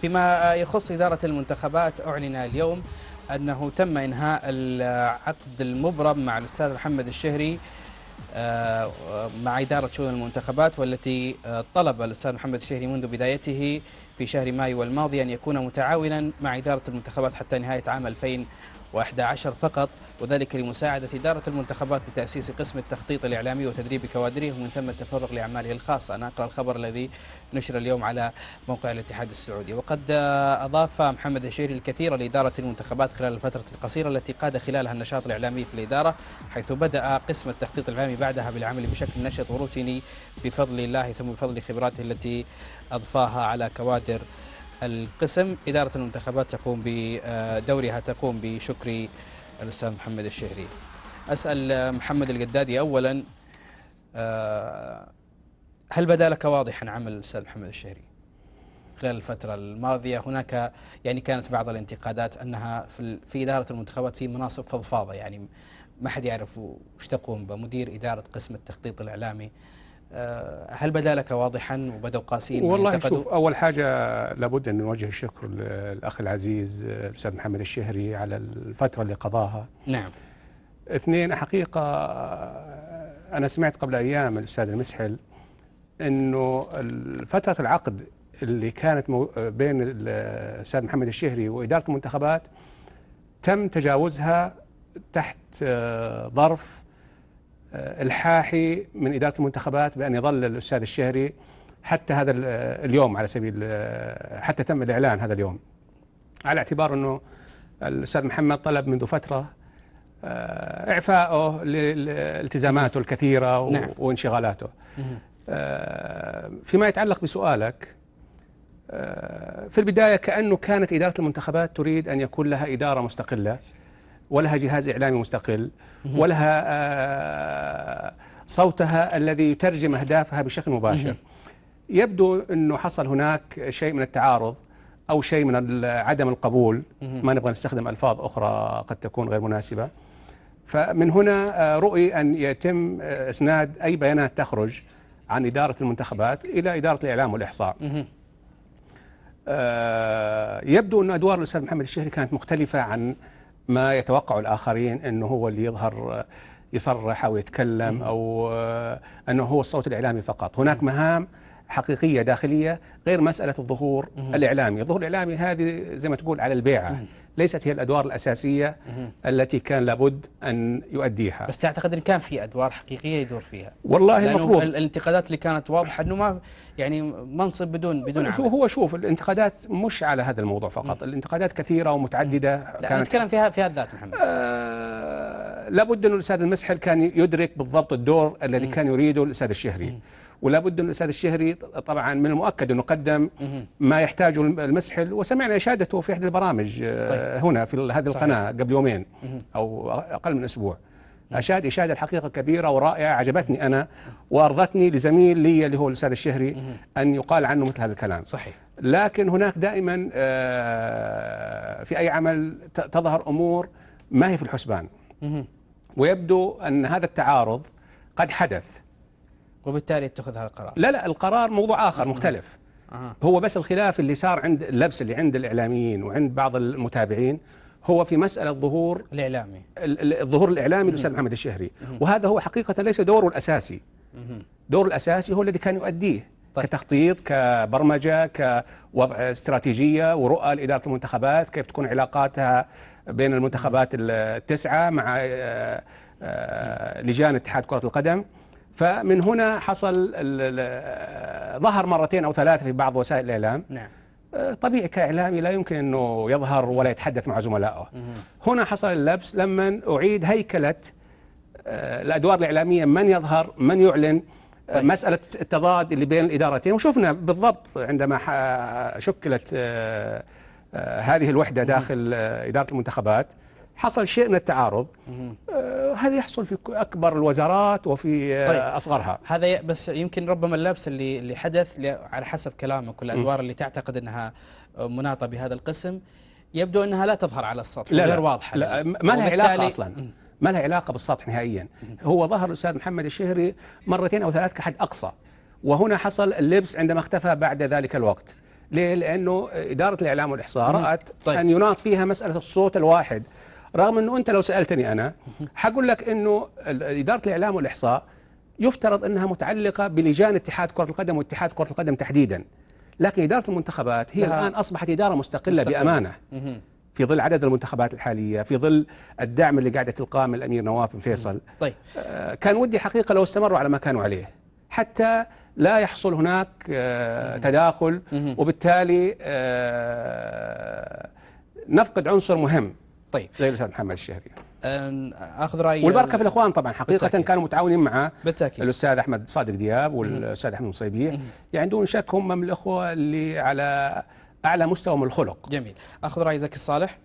فيما يخص إدارة المنتخبات أعلن اليوم أنه تم إنهاء العقد المبرم مع الأستاذ محمد الشهري آه، مع إدارة شؤون المنتخبات والتي آه، طلب الأستاذ محمد الشهري منذ بدايته في شهر مايو الماضي أن يكون متعاونا مع إدارة المنتخبات حتى نهاية عام 2000 و11 فقط وذلك لمساعدة إدارة المنتخبات لتأسيس قسم التخطيط الإعلامي وتدريب كوادره ومن ثم التفرغ لأعماله الخاصة أقرأ الخبر الذي نشر اليوم على موقع الاتحاد السعودي وقد أضاف محمد الشيري الكثير لإدارة المنتخبات خلال الفترة القصيرة التي قاد خلالها النشاط الإعلامي في الإدارة حيث بدأ قسم التخطيط الإعلامي بعدها بالعمل بشكل نشط وروتيني بفضل الله ثم بفضل خبراته التي أضفاها على كوادر القسم إدارة المنتخبات تقوم بدورها آه، تقوم بشكر الأستاذ محمد الشهري أسأل آه، محمد القدادي أولا آه، هل بدا لك واضحا عمل الأستاذ محمد الشهري خلال الفترة الماضية هناك يعني كانت بعض الانتقادات أنها في, في إدارة المنتخبات في مناصب فضفاضة يعني ما حد يعرف وش تقوم بمدير إدارة قسم التخطيط الإعلامي آه، هل بدا لك واضحا وبداوا قاسيين والله شوف اول حاجه لابد ان نوجه الشكر للاخ العزيز الاستاذ محمد الشهري على الفتره اللي قضاها نعم اثنين حقيقه انا سمعت قبل ايام الاستاذ المسحل انه فتره العقد اللي كانت بين الاستاذ محمد الشهري واداره المنتخبات تم تجاوزها تحت آه، ظرف الحاحي من اداره المنتخبات بان يظل الاستاذ الشهري حتى هذا اليوم على سبيل حتى تم الاعلان هذا اليوم على اعتبار انه الاستاذ محمد طلب منذ فتره آه، اعفائه لالتزاماته الكثيره نعم. وانشغالاته آه، فيما يتعلق بسؤالك آه، في البدايه كانه كانت اداره المنتخبات تريد ان يكون لها اداره مستقله ولها جهاز إعلامي مستقل ولها آه، صوتها الذي يترجم أهدافها بشكل مباشر يبدو أنه حصل هناك شيء من التعارض أو شيء من عدم القبول ما نبغى نستخدم ألفاظ أخرى قد تكون غير مناسبة فمن هنا آه، رؤي أن يتم آه، إسناد أي بيانات تخرج عن إدارة المنتخبات إلى إدارة الإعلام والإحصاء يبدو أن أدوار الأستاذ محمد الشهري كانت مختلفة عن ما يتوقع الآخرين أنه هو اللي يظهر يصرح أو يتكلم أو آه، أنه هو الصوت الإعلامي فقط هناك مهام حقيقيه داخليه غير مساله الظهور الاعلامي، الظهور الاعلامي هذه زي ما تقول على البيعه ليست هي الادوار الاساسيه التي كان لابد ان يؤديها. بس تعتقد ان كان في ادوار حقيقيه يدور فيها؟ والله المفروض الانتقادات اللي كانت واضحه انه ما يعني منصب بدون بدون عمل. هو شوف الانتقادات مش على هذا الموضوع فقط، الانتقادات كثيره ومتعدده لا كانت نتكلم فيها في الذات محمد. آه لابد ان الاستاذ المسحل كان يدرك بالضبط الدور الذي كان يريده الاستاذ الشهري. ولا بد أن الأستاذ الشهري طبعا من المؤكد أنه قدم ما يحتاجه المسحل وسمعنا إشادته في إحدى البرامج آه، طيب. هنا في هذه صحيح. القناة قبل يومين أو أقل من أسبوع أشاد إشادة الحقيقة كبيرة ورائعة عجبتني أنا وأرضتني لزميل لي اللي هو الأستاذ الشهري أن يقال عنه مثل هذا الكلام صحيح لكن هناك دائما آه، في أي عمل تظهر أمور ما هي في الحسبان ويبدو أن هذا التعارض قد حدث وبالتالي اتخذ هذا القرار لا لا القرار موضوع آخر آه. مختلف آه. هو بس الخلاف اللي صار عند اللبس اللي عند الإعلاميين وعند بعض المتابعين هو في مسألة ظهور الإعلامي الظهور الإعلامي للاستاذ محمد الشهري وهذا هو حقيقة ليس دوره الأساسي دوره الأساسي هو الذي كان يؤديه طيب. كتخطيط كبرمجة كوضع استراتيجية ورؤى لإدارة المنتخبات كيف تكون علاقاتها بين المنتخبات التسعة مع آه، آه، لجان اتحاد كرة القدم فمن هنا حصل ظهر مرتين أو ثلاثة في بعض وسائل الإعلام نعم. آه، طبيعي كإعلامي لا يمكن أنه يظهر ولا يتحدث مع زملائه هنا حصل اللبس لما أعيد هيكلة آه، الأدوار الإعلامية من يظهر من يعلن آه، طيب. مسألة التضاد اللي بين الإدارتين وشفنا بالضبط عندما شكلت هذه الوحدة داخل إدارة المنتخبات حصل شيء من التعارض هذا يحصل في أكبر الوزارات وفي آه، طيب أصغرها هذا بس يمكن ربما اللبس اللي اللي حدث على حسب كلامك والأدوار اللي تعتقد أنها آه، مناطة بهذا القسم يبدو أنها لا تظهر على السطح لا غير واضحة لا, لا يعني. ما لها علاقة أصلا م. ما لها علاقة بالسطح نهائيا هو ظهر الأستاذ محمد الشهري مرتين أو ثلاث كحد أقصى وهنا حصل اللبس عندما اختفى بعد ذلك الوقت ليه؟ لأنه إدارة الإعلام والإحصاء رأت طيب. أن يناط فيها مسألة الصوت الواحد رغم انه انت لو سالتني انا حقول لك انه اداره الاعلام والاحصاء يفترض انها متعلقه بلجان اتحاد كره القدم واتحاد كره القدم تحديدا لكن اداره المنتخبات هي الان اصبحت اداره مستقله, مستقلة. بامانه في ظل عدد المنتخبات الحاليه في ظل الدعم اللي قاعده تلقاه من الامير نواف بن فيصل طيب آه، كان ودي حقيقه لو استمروا على ما كانوا عليه حتى لا يحصل هناك آه، تداخل وبالتالي آه، نفقد عنصر مهم طيب زي الاستاذ محمد الشهري اخذ راي والبركه في الاخوان طبعا حقيقه بالتأكيد. كانوا متعاونين مع بالتاكيد الاستاذ احمد صادق دياب والاستاذ احمد صيبيه يعني دون شك هم من الاخوه اللي على اعلى مستوى من الخلق جميل اخذ راي زكي الصالح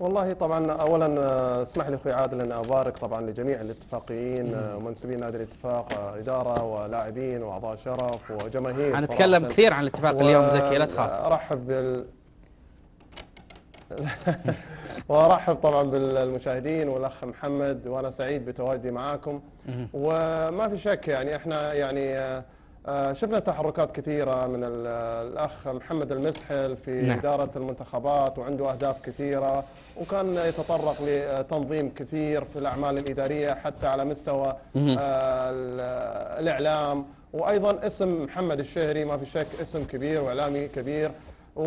والله طبعا اولا آه، اسمح لي اخوي عادل ان ابارك طبعا لجميع الاتفاقيين ومنسبين آه، نادي الاتفاق آه، اداره ولاعبين واعضاء شرف وجماهير هنتكلم كثير عن الاتفاق اليوم زكي لا تخاف ارحب وارحب طبعا بالمشاهدين والاخ محمد وانا سعيد بتواجدي معاكم وما في شك يعني احنا يعني آه، آه، شفنا تحركات كثيره من الاخ محمد المسحل في نعم. اداره المنتخبات وعنده اهداف كثيره وكان يتطرق لتنظيم كثير في الاعمال الاداريه حتى على مستوى آه، الاعلام وايضا اسم محمد الشهري ما في شك اسم كبير واعلامي كبير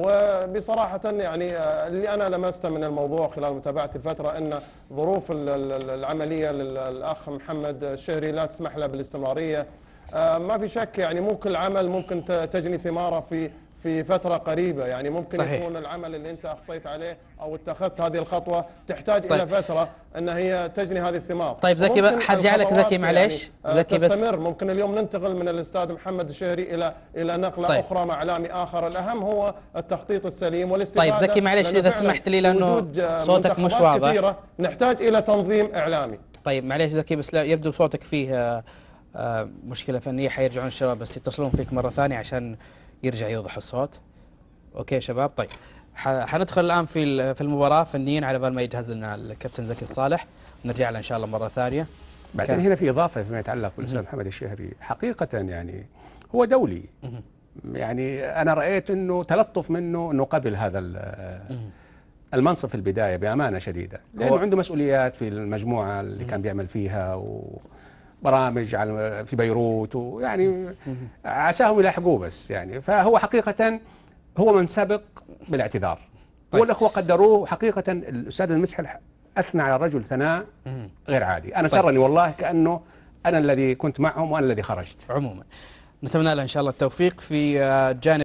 وبصراحة يعني آه، اللي أنا لمسته من الموضوع خلال متابعة الفترة أن ظروف العملية للأخ محمد الشهري لا تسمح له بالاستمرارية آه، ما في شك يعني مو كل عمل ممكن تجني ثماره في في فترة قريبة يعني ممكن صحيح. يكون العمل اللي أنت أخطيت عليه أو اتخذت هذه الخطوة تحتاج طيب. إلى فترة أن هي تجني هذه الثمار طيب زكي حرجع زكي معليش يعني آه، زكي تستمر. بس تستمر ممكن اليوم ننتقل من الأستاذ محمد الشهري إلى إلى نقلة طيب. أخرى مع إعلامي آخر الأهم هو التخطيط السليم والاستفادة طيب زكي معليش إذا سمحت لي لأنه آه، صوتك مش واضح كثيرة نحتاج إلى تنظيم إعلامي طيب معليش زكي بس لا يبدو صوتك فيه آه، مشكلة فنية حيرجعون الشباب بس يتصلون فيك مرة ثانية عشان يرجع يوضح الصوت اوكي شباب طيب حندخل الان في في المباراه فنيا على بال ما يجهز لنا الكابتن زكي الصالح ونرجع له ان شاء الله مره ثانيه بعدين هنا في اضافه فيما يتعلق بالاستاذ محمد الشهري حقيقه يعني هو دولي يعني انا رايت انه تلطف منه انه قبل هذا المنصب في البدايه بامانه شديده لانه عنده مسؤوليات في المجموعه اللي كان بيعمل فيها و برامج على في بيروت ويعني عساهم يلاحقوه بس يعني فهو حقيقة هو من سبق بالاعتذار طيب. والأخوة قدروه حقيقة الأستاذ المسحل أثنى على الرجل ثناء غير عادي أنا طيب. سرني والله كأنه أنا الذي كنت معهم وأنا الذي خرجت عموما نتمنى له إن شاء الله التوفيق في آه، جانب